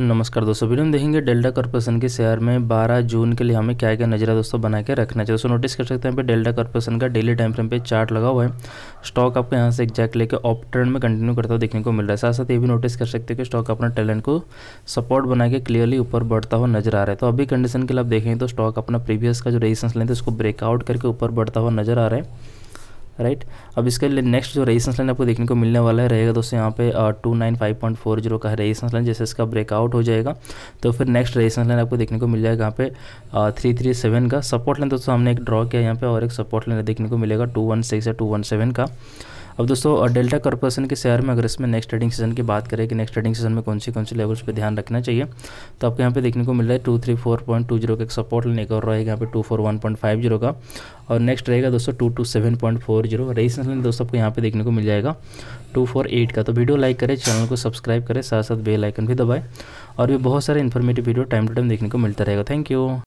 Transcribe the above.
नमस्कार दोस्तों वीडियो में देखेंगे डेल्टा कॉर्पोरेशन के शेयर में 12 जून के लिए हमें क्या क्या नजरा दोस्तों बना के रखना चाहिए दोस्तों नोटिस कर सकते हैं यहाँ पे डेल्टा कॉर्पोरेशन का डेली टाइम फ्रेम पे चार्ट लगा हुआ है स्टॉक आपको यहाँ से एक्जैक्ट लेके ऑप ट्रेंड में कंटिन्यू करता हुआ देखने को मिल रहा है साथ साथ ये भी नोटिस कर सकते हैं कि स्टॉक अपना टैलेंट को सपोर्ट बना के क्लियरली ऊपर बढ़ता हुआ नजर आ रहा है तो अभी कंडीशन के लिए आप देखें तो स्टॉक अपना प्रीवियस का जो रेजिस्टेंस लेते हैं उसको ब्रेकआउट करके ऊपर बढ़ता हुआ नजर आ रहा है राइट अब इसके लिए नेक्स्ट जो रेजिस्टेंस लाइन आपको देखने को मिलने वाला है रहेगा दोस्तों यहाँ पे two nine five point four zero का है रेजिस्टेंस लाइन जैसे इसका ब्रेकआउट हो जाएगा तो फिर नेक्स्ट रेजिस्टेंस लाइन आपको देखने को मिल जाएगा यहाँ पे थ्री थ्री सेवन का सपोर्ट लाइन दोस्तों हमने एक ड्रॉ किया यहाँ पे और एक सपोर्ट लाइन देखने को मिलेगा टू वन सिक्स या टू वन सेवन का अब दोस्तों डेल्टा कॉर्पोरेशन के शेयर में अगर इसमें नेक्स्ट ट्रेडिंग सीजन की बात करें कि नेक्स्ट ट्रेडिंग सीजन में कौन सी कौन सी लेवल्स पर ध्यान रखना चाहिए तो आपको यहाँ पे देखने को मिल रहा है two three four point two zero का एक सपोर्ट लेने का रहेगा यहाँ पे two four one point five zero का और नेक्स्ट रहेगा दोस्तों two two seven point four zero resistance दोस्तों आपको यहाँ पे देखने को मिल जाएगा टू फोर एट का तो वीडियो लाइक करें चैनल को सब्सक्राइब करें साथ साथ बेल आइकन भी दबाएँ और भी बहुत सारे informative video time to time देखने को मिलता रहेगा थैंक यू